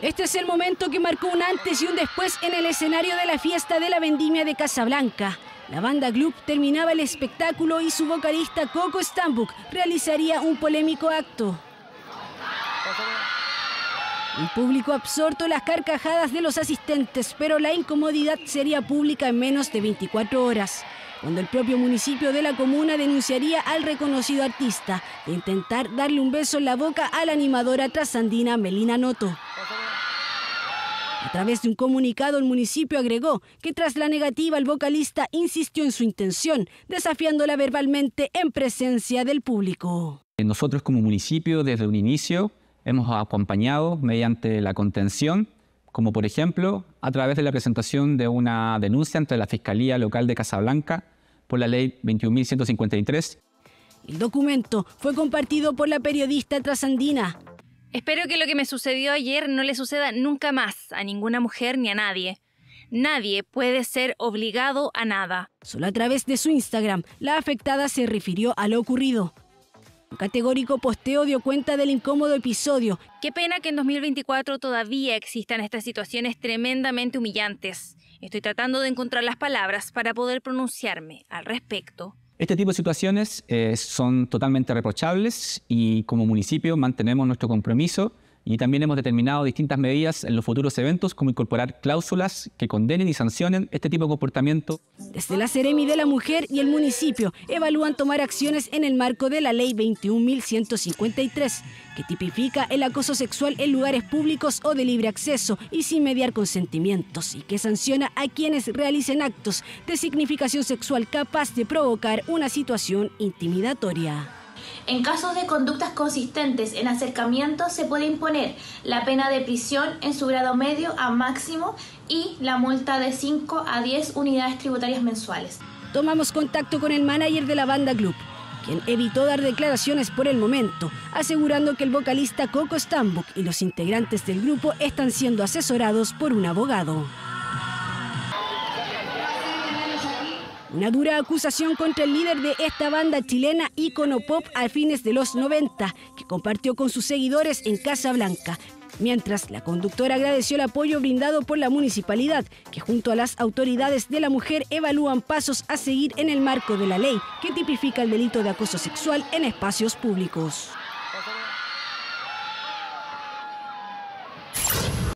Este es el momento que marcó un antes y un después en el escenario de la fiesta de la vendimia de Casablanca. La banda club terminaba el espectáculo y su vocalista Coco Stambuk realizaría un polémico acto. El público absorto las carcajadas de los asistentes, pero la incomodidad sería pública en menos de 24 horas, cuando el propio municipio de la comuna denunciaría al reconocido artista de intentar darle un beso en la boca a la animadora trasandina Melina Noto. A través de un comunicado, el municipio agregó que tras la negativa el vocalista insistió en su intención, desafiándola verbalmente en presencia del público. Eh, nosotros como municipio desde un inicio hemos acompañado mediante la contención, como por ejemplo a través de la presentación de una denuncia ante la Fiscalía Local de Casablanca por la ley 21.153. El documento fue compartido por la periodista trasandina Espero que lo que me sucedió ayer no le suceda nunca más a ninguna mujer ni a nadie. Nadie puede ser obligado a nada. Solo a través de su Instagram, la afectada se refirió a lo ocurrido. Un categórico posteo dio cuenta del incómodo episodio. Qué pena que en 2024 todavía existan estas situaciones tremendamente humillantes. Estoy tratando de encontrar las palabras para poder pronunciarme al respecto. Este tipo de situaciones eh, son totalmente reprochables y como municipio mantenemos nuestro compromiso y también hemos determinado distintas medidas en los futuros eventos, como incorporar cláusulas que condenen y sancionen este tipo de comportamiento. Desde la Ceremi de la Mujer y el municipio evalúan tomar acciones en el marco de la Ley 21.153, que tipifica el acoso sexual en lugares públicos o de libre acceso y sin mediar consentimientos, y que sanciona a quienes realicen actos de significación sexual capaz de provocar una situación intimidatoria. En casos de conductas consistentes en acercamiento se puede imponer la pena de prisión en su grado medio a máximo y la multa de 5 a 10 unidades tributarias mensuales. Tomamos contacto con el manager de la banda Club, quien evitó dar declaraciones por el momento, asegurando que el vocalista Coco Stambuk y los integrantes del grupo están siendo asesorados por un abogado. Una dura acusación contra el líder de esta banda chilena, Icono Pop, a fines de los 90, que compartió con sus seguidores en Casa Blanca. Mientras, la conductora agradeció el apoyo brindado por la municipalidad, que junto a las autoridades de la mujer evalúan pasos a seguir en el marco de la ley que tipifica el delito de acoso sexual en espacios públicos.